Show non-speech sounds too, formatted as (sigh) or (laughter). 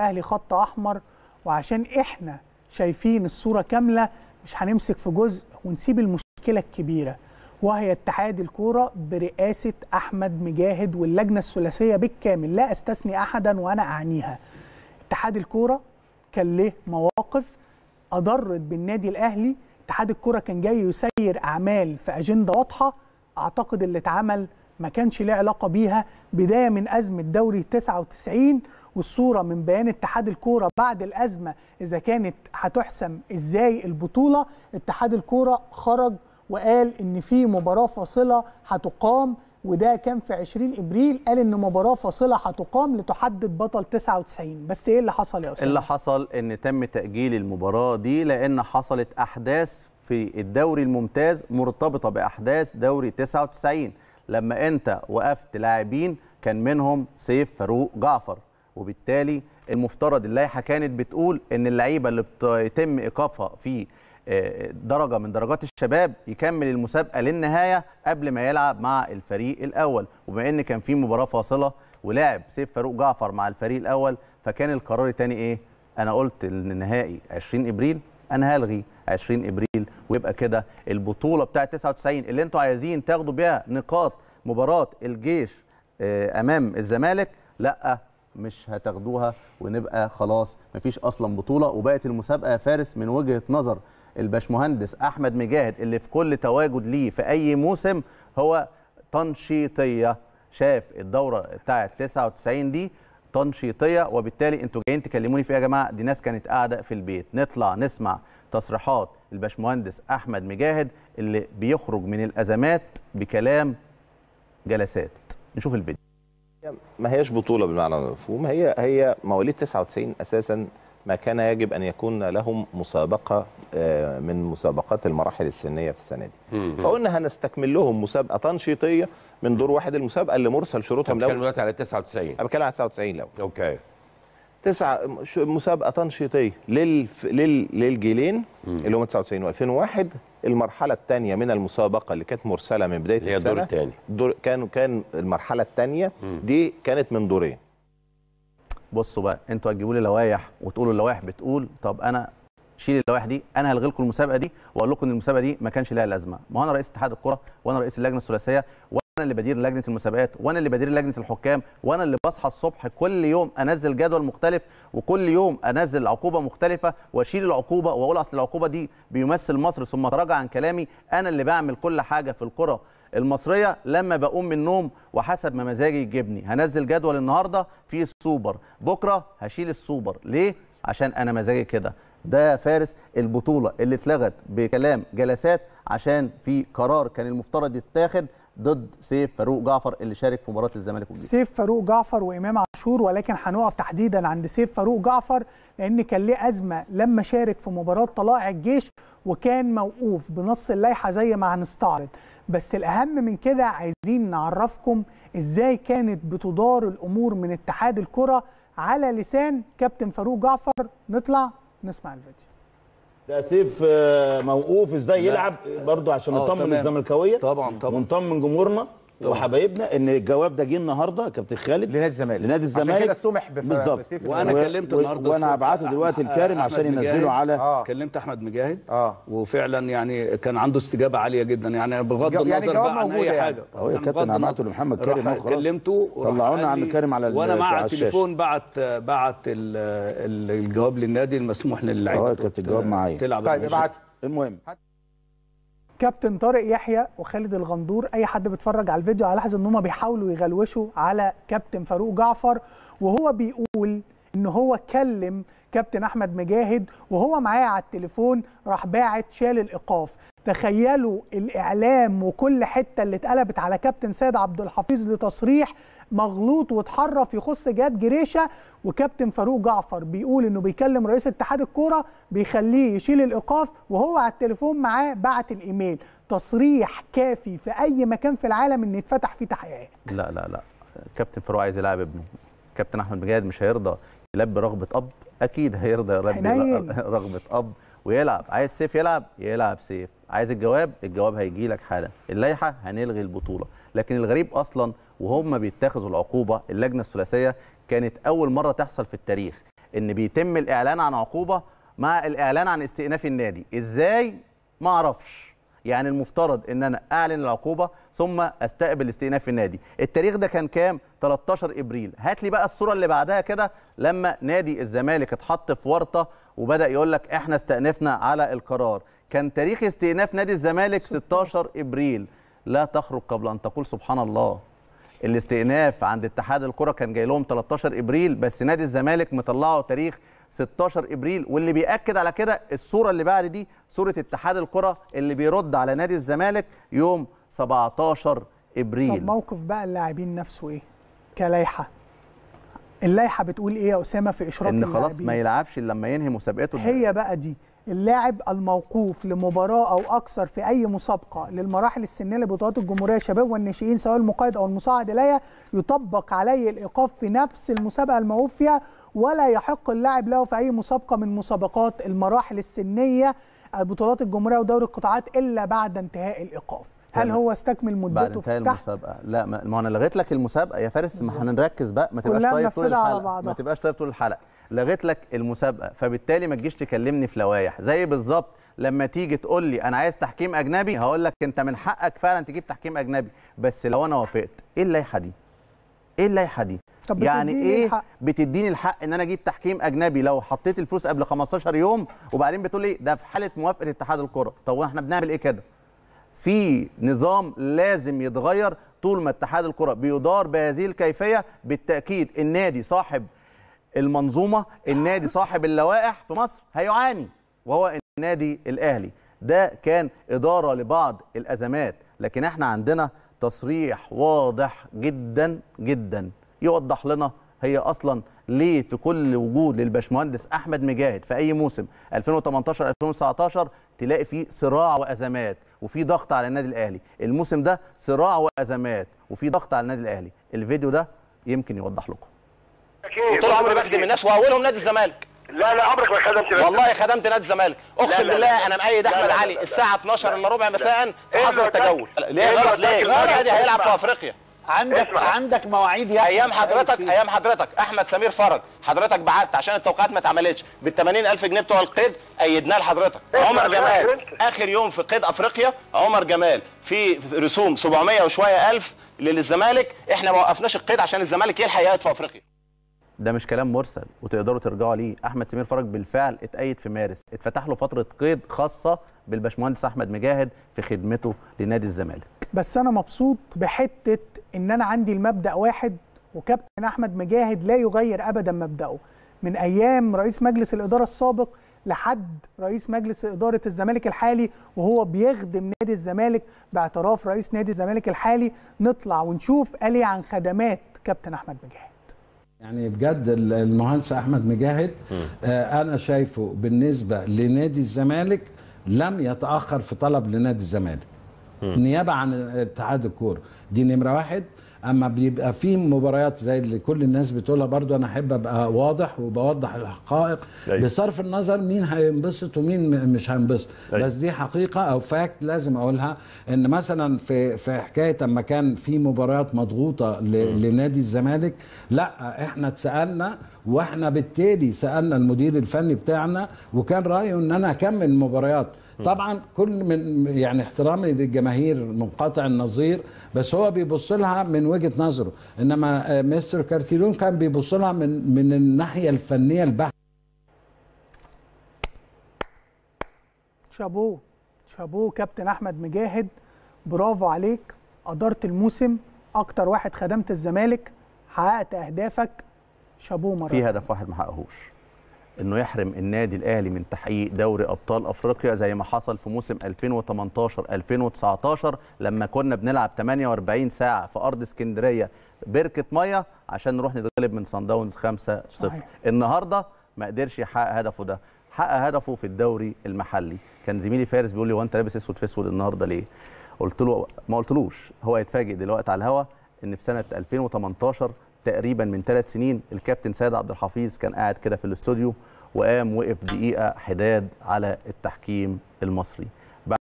الاهلي خط احمر وعشان احنا شايفين الصوره كامله مش هنمسك في جزء ونسيب المشكله الكبيره وهي اتحاد الكوره برئاسه احمد مجاهد واللجنه الثلاثيه بالكامل لا استثني احدا وانا اعنيها اتحاد الكوره كان له مواقف اضرت بالنادي الاهلي اتحاد الكوره كان جاي يسير اعمال في اجنده واضحه اعتقد اللي اتعمل ما كانش له علاقه بيها بدايه من ازمه دوري 99 والصوره من بيان اتحاد الكوره بعد الازمه اذا كانت هتحسم ازاي البطوله اتحاد الكوره خرج وقال ان في مباراه فاصله هتقام وده كان في 20 ابريل قال ان مباراه فاصله هتقام لتحدد بطل 99 بس ايه اللي حصل يا استاذ اللي حصل ان تم تاجيل المباراه دي لان حصلت احداث في الدوري الممتاز مرتبطه باحداث دوري 99 لما انت وقفت لاعبين كان منهم سيف فاروق جعفر وبالتالي المفترض اللائحه كانت بتقول ان اللعيبه اللي بيتم ايقافها في آه، درجه من درجات الشباب يكمل المسابقه للنهايه قبل ما يلعب مع الفريق الاول وبما ان كان في مباراه فاصله ولعب سيف فاروق جعفر مع الفريق الاول فكان القرار الثاني ايه انا قلت النهائي 20 ابريل انا هلغي 20 ابريل ويبقى كده البطوله بتاعه 99 اللي انتوا عايزين تاخدوا بيها نقاط مباراه الجيش آه، امام الزمالك لا مش هتاخدوها ونبقى خلاص مفيش اصلا بطوله وبقت المسابقه فارس من وجهه نظر الباشمهندس احمد مجاهد اللي في كل تواجد ليه في اي موسم هو تنشيطيه شاف الدوره بتاعه 99 دي تنشيطيه وبالتالي انتوا جايين تكلموني في ايه يا جماعه دي ناس كانت قاعده في البيت نطلع نسمع تصريحات الباشمهندس احمد مجاهد اللي بيخرج من الازمات بكلام جلسات نشوف الفيديو ما هيش بطوله بالمعنى المفهوم هي هي مواليد 99 اساسا ما كان يجب ان يكون لهم مسابقه آه، من مسابقات المراحل السنيه في السنه دي فقلنا هنستكمل لهم مسابقه تنشيطيه من دور واحد المسابقه اللي مرسل شروطها من الاول بتكلم دلوقتي على 99 انا بتكلم على 99 الاول اوكي تسعة مسابقه تنشيطيه لل... لل... للجيلين مم. اللي هم 99 و2001 المرحله الثانيه من المسابقه اللي كانت مرسله من بدايه هي السنه الدور الثاني دور... كان كان المرحله الثانيه دي كانت من دورين بصوا بقى انتوا هتجيبوا لي لوائح وتقولوا اللوائح بتقول طب انا شيل اللوائح دي انا هلغي لكم المسابقه دي واقول لكم ان المسابقه دي ما كانش لها لازمه ما انا رئيس اتحاد الكره وانا رئيس اللجنه الثلاثيه انا اللي بدير لجنه المسابقات وانا اللي بدير لجنه الحكام وانا اللي بصحى الصبح كل يوم انزل جدول مختلف وكل يوم انزل عقوبه مختلفه واشيل العقوبه واقول اصل العقوبه دي بيمثل مصر ثم اتراجع عن كلامي انا اللي بعمل كل حاجه في الكره المصريه لما بقوم من النوم وحسب ما مزاجي يجيبني هنزل جدول النهارده فيه السوبر بكره هشيل السوبر ليه عشان انا مزاجي كده ده فارس البطوله اللي اتلغت بكلام جلسات عشان في قرار كان المفترض يتاخد ضد سيف فاروق جعفر اللي شارك في مباراه الزمالك والجيزه سيف فاروق جعفر وامام عاشور ولكن هنقف تحديدا عند سيف فاروق جعفر لان كان ليه ازمه لما شارك في مباراه طلائع الجيش وكان موقوف بنص اللائحه زي ما هنستعرض بس الاهم من كده عايزين نعرفكم ازاي كانت بتدار الامور من اتحاد الكره على لسان كابتن فاروق جعفر نطلع نسمع الفيديو تاسيف آه، موقوف ازاي يلعب برضو عشان نطمن آه، الزملكاويه طبعا طبعا ونطمن جمهورنا وحبايبنا ان الجواب ده جه النهارده كابتن خالد لنادي الزمالك لنادي الزمالك عشان كده سمح بالظبط وانا و... كلمت النهارده وانا هبعته دلوقتي أه، لكارم عشان ينزله على آه. كلمت احمد مجاهد آه. وفعلا يعني كان عنده استجابه عاليه جدا يعني بغض يعني النظر يعني بقى عن اي يعني. حاجه اهو يا كابتن انا هبعته لمحمد كارم اهو خلاص كلمته طلعونا عن كارم على وانا مع التليفون بعت بعت الجواب للنادي المسموح للعيبه اه كابتن الجواب معايا تلعب طيب ابعت المهم كابتن طارق يحيى وخالد الغندور اي حد بيتفرج على الفيديو هلاحظ ان هم بيحاولوا يغلوشوا على كابتن فاروق جعفر وهو بيقول ان هو كلم كابتن احمد مجاهد وهو معاه على التليفون راح باعت شال الايقاف تخيلوا الاعلام وكل حته اللي اتقلبت على كابتن سيد عبد الحفيظ لتصريح مغلوط واتحرف يخص جهاد جريشه وكابتن فاروق جعفر بيقول انه بيكلم رئيس اتحاد الكوره بيخليه يشيل الايقاف وهو على التليفون معاه بعت الايميل تصريح كافي في اي مكان في العالم ان يتفتح فيه تحقيقات لا لا لا كابتن فاروق عايز يلعب ابنه كابتن احمد مجاهد مش هيرضى يلبي رغبه اب اكيد هيرضى يلبي (laughs) رغبه اب ويلعب عايز سيف يلعب يلعب سيف عايز الجواب الجواب هيجي لك حالا اللائحه هنلغي البطوله لكن الغريب اصلا وهم بيتخذوا العقوبه اللجنه الثلاثيه كانت اول مره تحصل في التاريخ ان بيتم الاعلان عن عقوبه مع الاعلان عن استئناف النادي ازاي ما اعرفش يعني المفترض ان انا اعلن العقوبه ثم استقبل استئناف النادي التاريخ ده كان كام 13 ابريل هات لي بقى الصوره اللي بعدها كده لما نادي الزمالك اتحط في ورطه وبدا يقول لك احنا استأنفنا على القرار كان تاريخ استئناف نادي الزمالك 16 ابريل لا تخرج قبل ان تقول سبحان الله الاستئناف عند اتحاد الكره كان جاي لهم 13 ابريل بس نادي الزمالك مطلعه تاريخ 16 ابريل واللي بياكد على كده الصوره اللي بعد دي صوره اتحاد الكره اللي بيرد على نادي الزمالك يوم 17 ابريل طب موقف بقى اللاعبين نفسه ايه كلايحه اللائحه بتقول ايه يا اسامه في اشراف ان خلاص ما يلعبش الا لما ينهي مسابقته هي بقى دي اللاعب الموقوف لمباراه او اكثر في اي مسابقه للمراحل السنيه لبطولات الجمهوريه الشباب والناشئين سواء المقيد او المصعد اليها يطبق عليه الايقاف في نفس المسابقه الموقوف فيها ولا يحق اللاعب له في أي مسابقة من مسابقات المراحل السنية البطولات الجمهورية ودوري القطاعات إلا بعد انتهاء الإيقاف هل هو استكمل مدته بعد انتهاء المسابقه لا ما انا لغيت لك المسابقه يا فارس ما هنركز بقى ما تبقاش طيب طول الحلقه ما تبقاش طيب طول الحلقه لغيت لك المسابقه فبالتالي ما تجيش تكلمني في لوايح زي بالظبط لما تيجي تقول لي انا عايز تحكيم اجنبي هقول لك انت من حقك فعلا تجيب تحكيم اجنبي بس لو انا وافقت ايه اللايحه دي ايه اللائحه دي يعني ايه الحق. بتديني الحق ان انا اجيب تحكيم اجنبي لو حطيت الفلوس قبل 15 يوم وبعدين بتقول لي ده في حاله موافقه اتحاد الكره طب واحنا بنعمل ايه كده في نظام لازم يتغير طول ما اتحاد الكره بيدار بهذه الكيفيه بالتاكيد النادي صاحب المنظومه النادي (laughs) صاحب اللوائح في مصر هيعاني وهو النادي الاهلي ده كان اداره لبعض الازمات لكن احنا عندنا تصريح واضح جدا جدا يوضح لنا هي اصلا ليه في كل وجود للبشمهندس احمد مجاهد في اي موسم 2018 2019 تلاقي فيه صراع وازمات وفي ضغط على النادي الاهلي الموسم ده صراع وازمات وفي ضغط على النادي الاهلي الفيديو ده يمكن يوضح لكم طول عمري بخدم الناس واولهم نادي الزمالك لا لا عمرك ما خدمت والله خدمت نادي الزمالك اقسم بالله انا مأيد احمد علي الساعه 12 الا ربع مساء إيه حصل تجول ليه غلط إيه ليه النادي هيلعب في افريقيا عندك اسمع. عندك مواعيد يعني ايام حضرتك ايام حضرتك احمد سمير فرج حضرتك بعت عشان التوقيعات ما اتعملتش بال 80000 جنيه بتوع القيد ايدناه لحضرتك عمر جمال اخر يوم في قيد افريقيا عمر جمال في رسوم 700 وشويه الف للزمالك احنا ما وقفناش القيد عشان الزمالك يلحق يقعد في افريقيا ده مش كلام مرسل وتقدروا ترجعوا ليه احمد سمير فرج بالفعل اتقيد في مارس اتفتح له فتره قيد خاصه بالباشمهندس احمد مجاهد في خدمته لنادي الزمالك بس انا مبسوط بحته ان انا عندي المبدا واحد وكابتن احمد مجاهد لا يغير ابدا مبداه من ايام رئيس مجلس الاداره السابق لحد رئيس مجلس إدارة الزمالك الحالي وهو بيخدم نادي الزمالك باعتراف رئيس نادي الزمالك الحالي نطلع ونشوف قال عن خدمات كابتن أحمد مجاهد يعني بجد المهندس احمد مجاهد آه، انا شايفه بالنسبه لنادي الزمالك لم يتاخر في طلب لنادي الزمالك نيابه عن اتحاد الكوره دي نمره واحد اما بيبقى في مباريات زي اللي كل الناس بتقولها برضو انا احب ابقى واضح وبوضح الحقائق أيوة. بصرف النظر مين هينبسط ومين مش هينبسط أيوة. بس دي حقيقه او فاكت لازم اقولها ان مثلا في في حكايه اما كان في مباريات مضغوطه لنادي الزمالك لا احنا اتسالنا واحنا بالتالي سالنا المدير الفني بتاعنا وكان رايه ان انا اكمل المباريات طبعا كل من يعني احترامي للجماهير منقطع النظير بس هو بيبص لها من وجهه نظره انما آه، مستر كارتيرون كان بيبص لها من من الناحيه الفنيه البحته شابوه شابوه كابتن احمد مجاهد برافو عليك ادرت الموسم اكتر واحد خدمت الزمالك حققت اهدافك شابوه مره في هدف واحد ما حققهوش انه يحرم النادي الاهلي من تحقيق دوري ابطال افريقيا زي ما حصل في موسم 2018 2019 لما كنا بنلعب 48 ساعه في ارض اسكندريه بركه ميه عشان نروح نتغلب من صن داونز 5 0 النهارده ما قدرش يحقق هدفه ده حقق هدفه في الدوري المحلي كان زميلي فارس بيقول لي هو انت لابس اسود في اسود النهارده ليه قلت له ما قلتلوش هو هيتفاجئ دلوقتي على الهوا ان في سنه 2018 تقريبا من ثلاث سنين الكابتن سيد عبد الحفيظ كان قاعد كده في الاستوديو وقام وقف دقيقه حداد على التحكيم المصري